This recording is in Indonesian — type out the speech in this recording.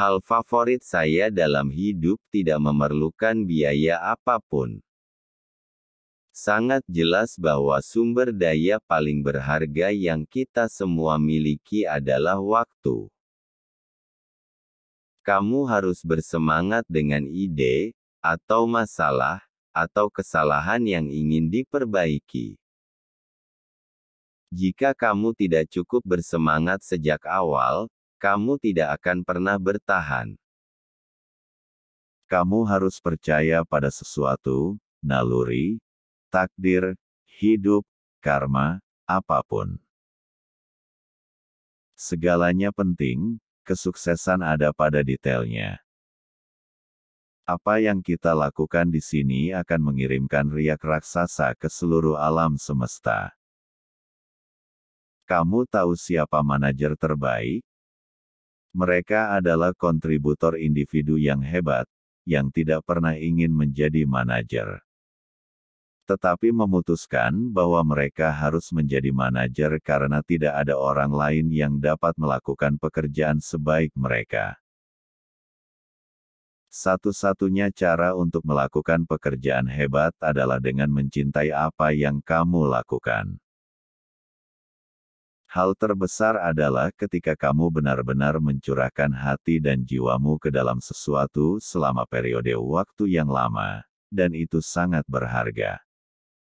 Hal favorit saya dalam hidup tidak memerlukan biaya apapun. Sangat jelas bahwa sumber daya paling berharga yang kita semua miliki adalah waktu. Kamu harus bersemangat dengan ide, atau masalah, atau kesalahan yang ingin diperbaiki. Jika kamu tidak cukup bersemangat sejak awal, kamu tidak akan pernah bertahan. Kamu harus percaya pada sesuatu, naluri, takdir, hidup, karma, apapun. Segalanya penting, kesuksesan ada pada detailnya. Apa yang kita lakukan di sini akan mengirimkan riak raksasa ke seluruh alam semesta. Kamu tahu siapa manajer terbaik? Mereka adalah kontributor individu yang hebat, yang tidak pernah ingin menjadi manajer. Tetapi memutuskan bahwa mereka harus menjadi manajer karena tidak ada orang lain yang dapat melakukan pekerjaan sebaik mereka. Satu-satunya cara untuk melakukan pekerjaan hebat adalah dengan mencintai apa yang kamu lakukan. Hal terbesar adalah ketika kamu benar-benar mencurahkan hati dan jiwamu ke dalam sesuatu selama periode waktu yang lama, dan itu sangat berharga.